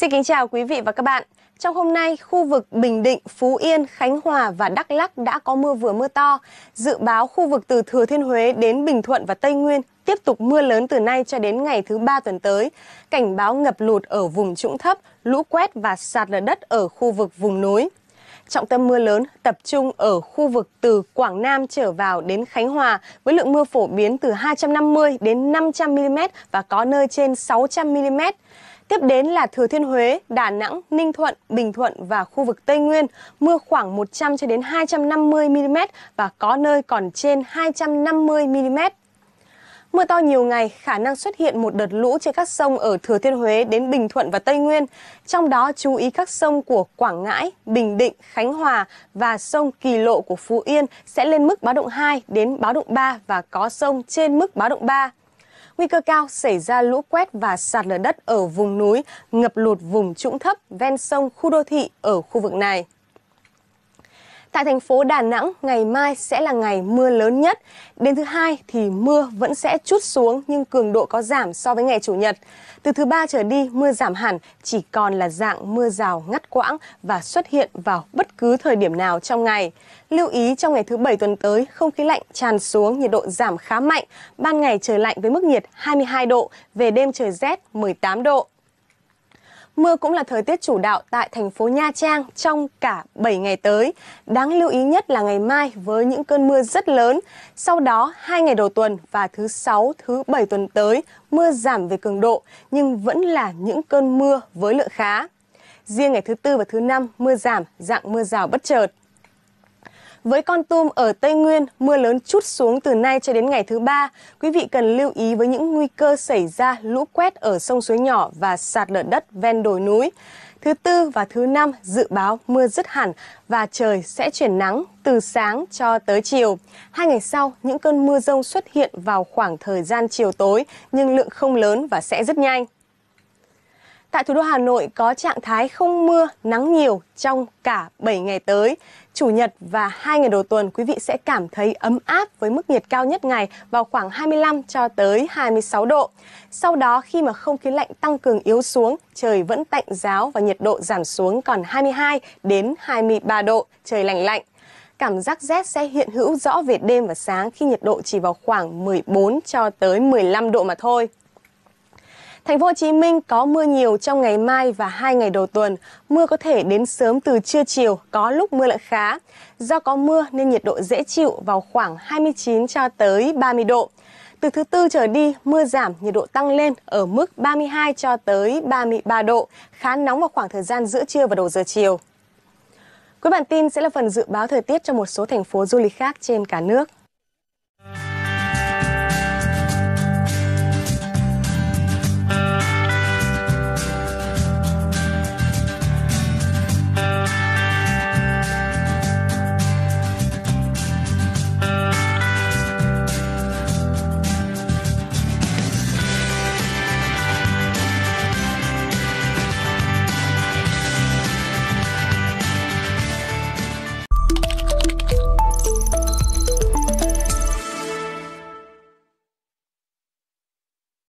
Xin kính chào quý vị và các bạn. Trong hôm nay, khu vực Bình Định, Phú Yên, Khánh Hòa và Đắk Lắc đã có mưa vừa mưa to. Dự báo khu vực từ Thừa Thiên Huế đến Bình Thuận và Tây Nguyên tiếp tục mưa lớn từ nay cho đến ngày thứ ba tuần tới. Cảnh báo ngập lụt ở vùng trũng thấp, lũ quét và sạt lở đất ở khu vực vùng núi. Trọng tâm mưa lớn tập trung ở khu vực từ Quảng Nam trở vào đến Khánh Hòa với lượng mưa phổ biến từ 250 đến 500 mm và có nơi trên 600 mm. Tiếp đến là Thừa Thiên Huế, Đà Nẵng, Ninh Thuận, Bình Thuận và khu vực Tây Nguyên, mưa khoảng 100 cho đến 250 mm và có nơi còn trên 250 mm. Mưa to nhiều ngày, khả năng xuất hiện một đợt lũ trên các sông ở Thừa Thiên Huế đến Bình Thuận và Tây Nguyên. Trong đó chú ý các sông của Quảng Ngãi, Bình Định, Khánh Hòa và sông Kỳ Lộ của Phú Yên sẽ lên mức báo động 2 đến báo động 3 và có sông trên mức báo động 3 nguy cơ cao xảy ra lũ quét và sạt lở đất ở vùng núi, ngập lụt vùng trũng thấp, ven sông, khu đô thị ở khu vực này. Tại thành phố Đà Nẵng, ngày mai sẽ là ngày mưa lớn nhất. Đến thứ hai thì mưa vẫn sẽ chút xuống nhưng cường độ có giảm so với ngày Chủ nhật. Từ thứ ba trở đi, mưa giảm hẳn, chỉ còn là dạng mưa rào ngắt quãng và xuất hiện vào bất cứ thời điểm nào trong ngày. Lưu ý trong ngày thứ Bảy tuần tới, không khí lạnh tràn xuống, nhiệt độ giảm khá mạnh. Ban ngày trời lạnh với mức nhiệt 22 độ, về đêm trời rét 18 độ. Mưa cũng là thời tiết chủ đạo tại thành phố Nha Trang trong cả 7 ngày tới. Đáng lưu ý nhất là ngày mai với những cơn mưa rất lớn. Sau đó, hai ngày đầu tuần và thứ sáu, thứ bảy tuần tới, mưa giảm về cường độ nhưng vẫn là những cơn mưa với lượng khá riêng ngày thứ tư và thứ năm mưa giảm, dạng mưa rào bất chợt. Với con tum ở Tây Nguyên, mưa lớn chút xuống từ nay cho đến ngày thứ ba. Quý vị cần lưu ý với những nguy cơ xảy ra lũ quét ở sông suối nhỏ và sạt lở đất ven đồi núi. Thứ tư và thứ năm dự báo mưa dứt hẳn và trời sẽ chuyển nắng từ sáng cho tới chiều. Hai ngày sau, những cơn mưa rông xuất hiện vào khoảng thời gian chiều tối nhưng lượng không lớn và sẽ rất nhanh. Tại thủ đô Hà Nội có trạng thái không mưa, nắng nhiều trong cả 7 ngày tới. Chủ nhật và hai ngày đầu tuần quý vị sẽ cảm thấy ấm áp với mức nhiệt cao nhất ngày vào khoảng 25 cho tới 26 độ. Sau đó khi mà không khí lạnh tăng cường yếu xuống, trời vẫn tạnh giáo và nhiệt độ giảm xuống còn 22 đến 23 độ, trời lạnh lạnh cảm giác rét sẽ hiện hữu rõ về đêm và sáng khi nhiệt độ chỉ vào khoảng 14 cho tới 15 độ mà thôi. Thành phố Hồ Chí Minh có mưa nhiều trong ngày mai và hai ngày đầu tuần. Mưa có thể đến sớm từ trưa chiều, có lúc mưa lại khá. Do có mưa nên nhiệt độ dễ chịu vào khoảng 29 cho tới 30 độ. Từ thứ tư trở đi, mưa giảm, nhiệt độ tăng lên ở mức 32 cho tới 33 độ, khá nóng vào khoảng thời gian giữa trưa và đầu giờ chiều. Cuối bản tin sẽ là phần dự báo thời tiết cho một số thành phố du lịch khác trên cả nước.